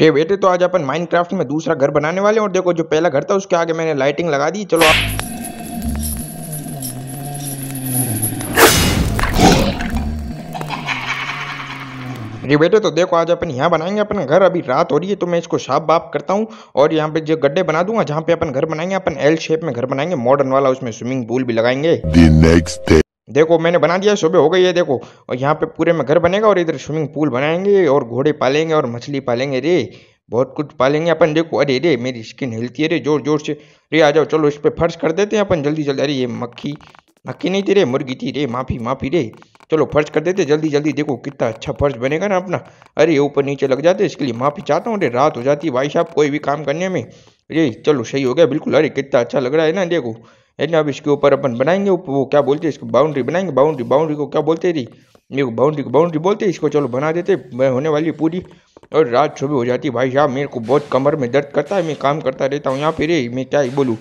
ये बेटे तो आज अपन माइनक्राफ्ट में दूसरा घर बनाने वाले हैं और देखो जो पहला घर था उसके आगे मैंने लाइटिंग लगा दी चलो आप जी बेटे तो देखो आज अपन यहाँ बनाएंगे अपन घर अभी रात हो रही है तो मैं इसको साफ बाप करता हूँ और यहाँ पे जो गड्ढे बना दूंगा जहाँ पे अपन घर बनाएंगे अपन एल शेप में घर बनाएंगे मॉडर्न वाला उसमें स्विमिंग पूल भी लगाएंगे देखो मैंने बना दिया सुबह हो गई है देखो और यहाँ पे पूरे में घर बनेगा और इधर स्विमिंग पूल बनाएंगे और घोड़े पालेंगे और मछली पालेंगे रे बहुत कुछ पालेंगे अपन देखो अरे रे मेरी स्किन हेल्थी है रे जोर जोर से रे आ जाओ चलो इस पर फर्श कर देते हैं अपन जल्दी जल्दी अरे ये मक्खी मक्खी नहीं थी रे मुर्गी थी रे माफ़ी माफ़ी रे चलो फर्श कर देते जल्दी जल्दी देखो कितना अच्छा फर्श बनेगा ना अपना अरे ऊपर नीचे लग जाते इसके लिए माफ़ी चाहता हूँ अरे रात हो जाती है भाई साहब कोई भी काम करने में अरे चलो सही हो गया बिल्कुल अरे कितना अच्छा लग रहा है ना देखो यानी अब इसके ऊपर अपन बनाएंगे वो क्या बोलते हैं इसको बाउंड्री बनाएंगे बाउंड्री बाउंड्री को क्या बोलते रही ये बाउंड्री को बाउंड्री बोलते हैं इसको चलो बना देते होने वाली पूरी और रात सुबह हो जाती भाई साहब मेरे को बहुत कमर में दर्द करता है मैं काम करता रहता हूँ यहाँ फिर मैं क्या ही बोलूँ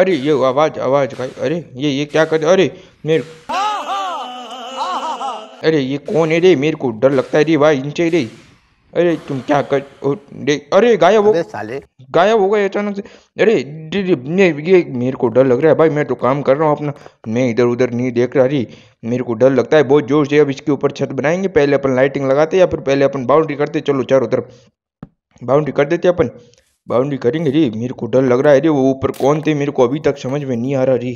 अरे ये आवाज़ आवाज़ का अरे ये ये क्या कर अरे मेरे अरे ये कौन है रे मेरे को डर लगता है रे भाई इनसे रे अरे तुम क्या कर अरे गायब हो साले गायब हो गए अचानक से अरे ये मेरे को डर लग रहा है भाई मैं तो काम कर रहा हूँ अपना मैं इधर उधर नहीं देख रहा रही मेरे को डर लगता है बहुत जोर से अब इसके ऊपर छत बनाएंगे पहले अपन लाइटिंग लगाते या फिर पहले अपन बाउंड्री करते चलो चारों तरफ बाउंड्री कर देते अपन बाउंड्री करेंगे जी मेरे को डर लग रहा है रे वो ऊपर कौन थे मेरे को अभी तक समझ में नहीं आ रहा जी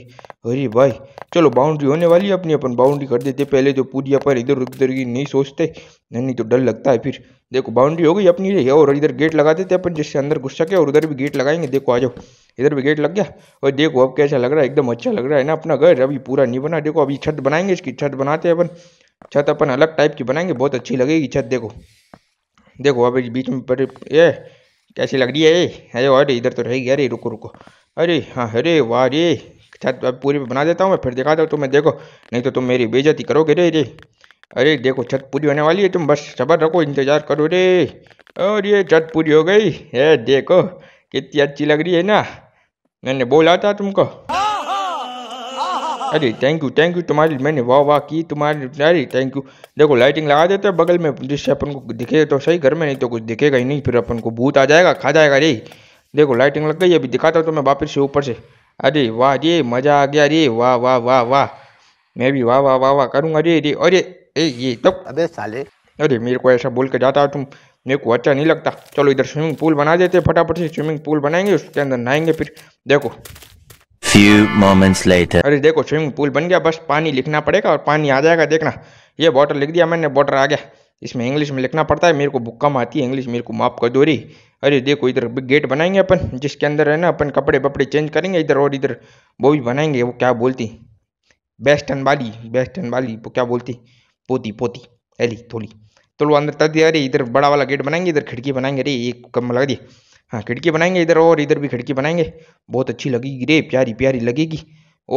अरे भाई चलो बाउंड्री होने वाली है अपनी अपन बाउंड्री कर देते पहले तो पूरी अपन इधर उधर की नहीं सोचते नहीं तो डर लगता है फिर देखो बाउंड्री हो गई अपनी रे और इधर गेट लगा देते अपन जिससे अंदर घुस सके और उधर भी गेट लगाएंगे देखो आ जाओ इधर भी गेट लग गया और देखो अब कैसा लग रहा है एकदम अच्छा लग रहा है ना अपना घर अभी पूरा नहीं बना देखो अभी छत बनाएंगे इसकी छत बनाते हैं अपन छत अपन अलग टाइप की बनाएंगे बहुत अच्छी लगेगी छत देखो देखो अभी बीच में ये कैसी लग रही है अरे अरे इधर तो रहेगी अरे रुको रुको अरे हाँ अरे वाह रे छत अब पूरी बना देता हूँ मैं फिर दिखा दो तुम्हें देखो नहीं तो तुम मेरी बेजती करोगे रे रे अरे देखो छत पूरी होने वाली है तुम बस सबर रखो इंतज़ार करो रे और ये छत पूरी हो गई है देखो कितनी अच्छी लग रही है ना मैंने बोला था तुमको अरे थैंक यू थैंक यू तुम्हारी मैंने वाह वाह की तुम्हारी अरे थैंक यू देखो लाइटिंग लगा देते हैं बगल में जिससे अपन को दिखे तो सही घर में नहीं तो कुछ दिखेगा ही नहीं फिर अपन को भूत आ जाएगा खा जाएगा रे देखो लाइटिंग लग गई अभी दिखाता हूँ तो मैं वापस से ऊपर से अरे वाह रे मज़ा आ गया रे वाह वाह वाह वाह मैं भी वाह वाह वाह वाह करूँगा रे रे अरे ए ये तो अरे साले अरे मेरे को ऐसा बोल के जाता तुम मेरे को अच्छा नहीं लगता चलो इधर स्विमिंग पूल बना देते फटाफट से स्विमिंग पूल बनाएंगे उसके अंदर नहाएंगे फिर देखो few moments later. अरे देखो स्विमिंग पूल बन गया बस पानी लिखना पड़ेगा और पानी आ जाएगा देखना ये वाटर लिख दिया मैंने वाटर आ गया इसमें इंग्लिश में लिखना पड़ता है मेरे को बुक कम आती है इंग्लिश मेरे को माफ कर दो रही अरे देखो इधर गेट बनाएंगे अपन जिसके अंदर है ना अपन कपड़े बपड़े चेंज करेंगे इधर और इधर वो भी बनाएंगे वो क्या बोलती बेस्टन वाली बेस्टन वाली वो क्या बोलती पोती पोती अली थोली तो लो अंदर तक अरे इधर बड़ा वाला गेट बनाएंगे इधर खिड़की बनाएंगे अरे एक कम लगा दिए हाँ खिड़की बनाएंगे इधर और इधर भी खिड़की बनाएंगे बहुत अच्छी लगेगी रे प्यारी प्यारी लगेगी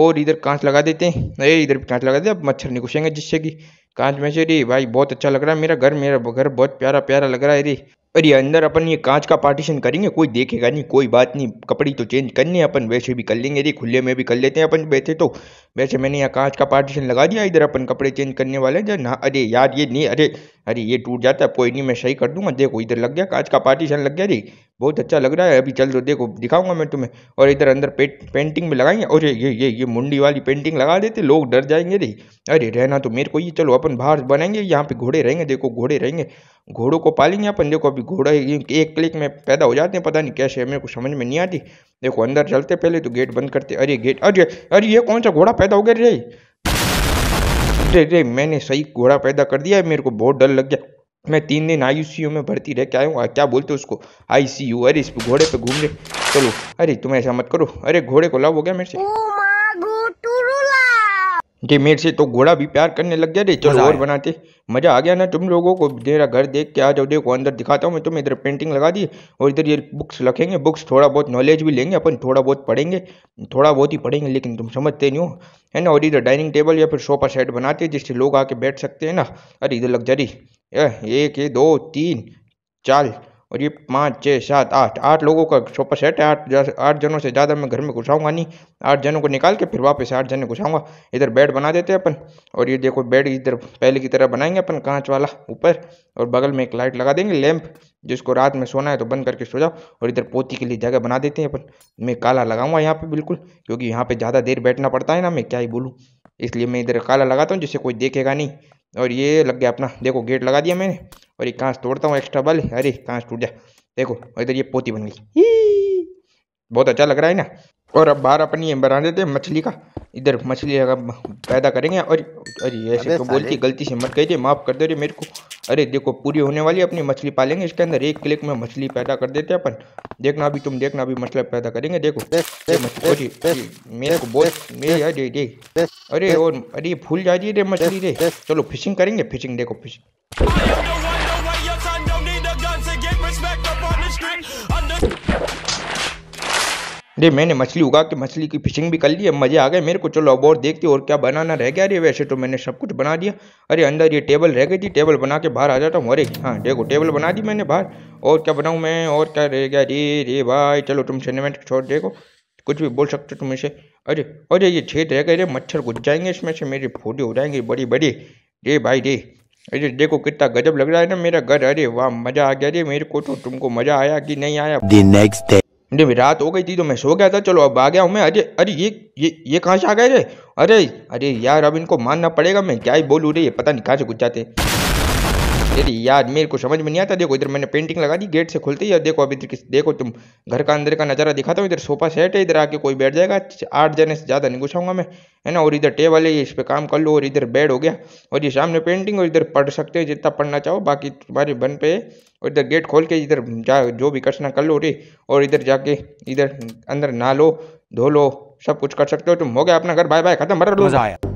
और इधर कांच लगा देते हैं अरे इधर भी कांच लगा देते अब मच्छर नहीं घुसेंगे जिससे कि कांच में से रे भाई बहुत अच्छा लग रहा है मेरा घर मेरा घर बहुत प्यारा प्यारा लग रहा है रे अरे अंदर अपन ये कांच का पार्टीशन करेंगे कोई देखेगा नहीं कोई बात नहीं कपड़ी तो चेंज करनी है अपन वैसे भी कर लेंगे अरे खुले में भी कर लेते हैं अपन बैठे तो वैसे मैंने यहाँ कांच का पार्टीशन लगा दिया इधर अपन कपड़े चेंज करने वाले हैं ना अरे यार ये नहीं अरे अरे ये टूट जाता है कोई नहीं मैं सही कर दूंगा देखो इधर लग गया कांच का पार्टीशन लग गया रे बहुत अच्छा लग रहा है अभी चल दो देखो दिखाऊंगा मैं तुम्हें और इधर अंदर पेंटिंग में लगाएंगे और ये ये ये मुंडी वाली पेंटिंग लगा देते लोग डर जाएंगे रे अरे रहना तो मेरे को ये चलो अपन बाहर बनाएंगे यहाँ पे घोड़े रहेंगे देखो घोड़े रहेंगे घोड़ों को पालेंगे अपन देखो अभी घोड़ा एक क्लिक में पैदा हो जाते हैं पता नहीं कैसे मेरे को समझ में नहीं आती देखो अंदर चलते पहले तो गेट बंद करते अरे गेट अरे अरे ये कौन सा घोड़ा पैदा हो गया रे अरे रे मैंने सही घोड़ा पैदा कर दिया है मेरे को बहुत डर लग गया मैं तीन दिन आई में भर्ती रह के आया हूँ क्या बोलते उसको आई सी यू अरे इस घोड़े पे घूम रहे चलो अरे तुम ऐसा मत करो अरे घोड़े को लाभ हो गया मेरे से जी मेरे से तो घोड़ा भी प्यार करने लग गया रे चलो और बनाते मजा आ गया ना तुम लोगों को मेरा घर देख के आ जाओ देखो अंदर दिखाता हूँ मैं तुम्हें इधर पेंटिंग लगा दी और इधर ये बुक्स रखेंगे बुक्स थोड़ा बहुत नॉलेज भी लेंगे अपन थोड़ा बहुत पढ़ेंगे थोड़ा बहुत ही पढ़ेंगे लेकिन तुम समझते नहीं हो है ना और इधर डाइनिंग टेबल या फिर सोफा सेट बनाते हैं जिससे लोग आके बैठ सकते हैं ना अरे इधर लग जा रही एक दो तीन चार और ये पाँच छः सात आठ आठ लोगों का सोफा सेट है आठ आठ जनों से ज़्यादा मैं घर में घुसाऊंगा नहीं आठ जनों को निकाल के फिर वापस आठ जने घुसाऊंगा इधर बेड बना देते हैं अपन और ये देखो बेड इधर पहले की तरह बनाएंगे अपन कांच वाला ऊपर और बगल में एक लाइट लगा देंगे लैंप जिसको रात में सोना है तो बंद करके सो जाओ और इधर पोती के लिए जगह बना देते हैं अपन मैं काला लगाऊंगा यहाँ पर बिल्कुल क्योंकि यहाँ पर ज़्यादा देर बैठना पड़ता है ना मैं क्या ही बोलूँ इसलिए मैं इधर काला लगाता हूँ जिससे कोई देखेगा नहीं और ये लग गया अपना देखो गेट लगा दिया मैंने और ये कांच तोड़ता हूँ एक्स्ट्रा बल अरे कांच टूट जा देखो इधर ये पोती बन गई बहुत अच्छा लग रहा है ना और अब बार अपनी बना देते हैं मछली का इधर मछली पैदा करेंगे और अरे ऐसे तो बोलती गलती से मत कहिए माफ़ कर दे रे मेरे को अरे देखो पूरी होने वाली अपनी मछली पालेंगे इसके अंदर एक क्लिक में मछली पैदा कर देते हैं अपन देखना अभी तुम देखना अभी मछली पैदा करेंगे देखो मेरे को बोल मेरे दे अरे और अरे भूल जा रही रे मछली रे चलो फिशिंग करेंगे फिशिंग देखो फिशिंग रे मैंने मछली उगा के मछली की फिशिंग भी कर ली अब मज़े आ गए मेरे को चलो अब और देखते और क्या बनाना रह गया अरे वैसे तो मैंने सब कुछ बना दिया अरे अंदर ये टेबल रह गई थी टेबल बना के बाहर आ जाता हूँ अरे हाँ देखो टेबल बना दी मैंने बाहर और क्या बनाऊँ मैं और क्या रह गया रे रे भाई चलो तुम सेनेमेंट छोड़ देखो कुछ भी बोल सकते हो तुम इसे अरे अरे ये छेद रह गए रे मच्छर घुस जाएंगे इसमें से मेरे फोटे हो जाएंगे बड़ी बड़ी रे भाई रे अरे देखो कितना गजब लग रहा है ना मेरा घर अरे वाह मजा आ गया रे मेरे को तो तुमको मजा आया कि नहीं आया नेक्स्ट डे जब रात हो गई थी तो मैं सो गया था चलो अब आ गया हूँ मैं अरे अरे ये ये ये कहाँ से आ गए रे अरे अरे यार अब इनको मानना पड़ेगा मैं क्या ही बोलूँ रे ये पता नहीं कहाँ से कुछ जाते यदि यार मेरे को समझ में नहीं आता देखो इधर मैंने पेंटिंग लगा दी गेट से खुलते ही देखो अभी इधर देखो तुम घर का अंदर का नज़ारा दिखाता हूँ इधर सोफा सेट है इधर आके कोई बैठ जाएगा आठ जने से ज़्यादा नहीं घुसाऊंगा मैं है ना और इधर टेबल है इस पर काम कर लो और इधर बेड हो गया और ये सामने पेंटिंग और इधर पढ़ सकते हो जितना पढ़ना चाहो बाकी तुम्हारे बन पे और इधर गेट खोल के इधर जा जो भी कसना कर लो रे और इधर जाके इधर अंदर नहा लो धो लो सब कुछ कर सकते हो तुम हो गया अपना घर बाय बाय खत्म मटर लो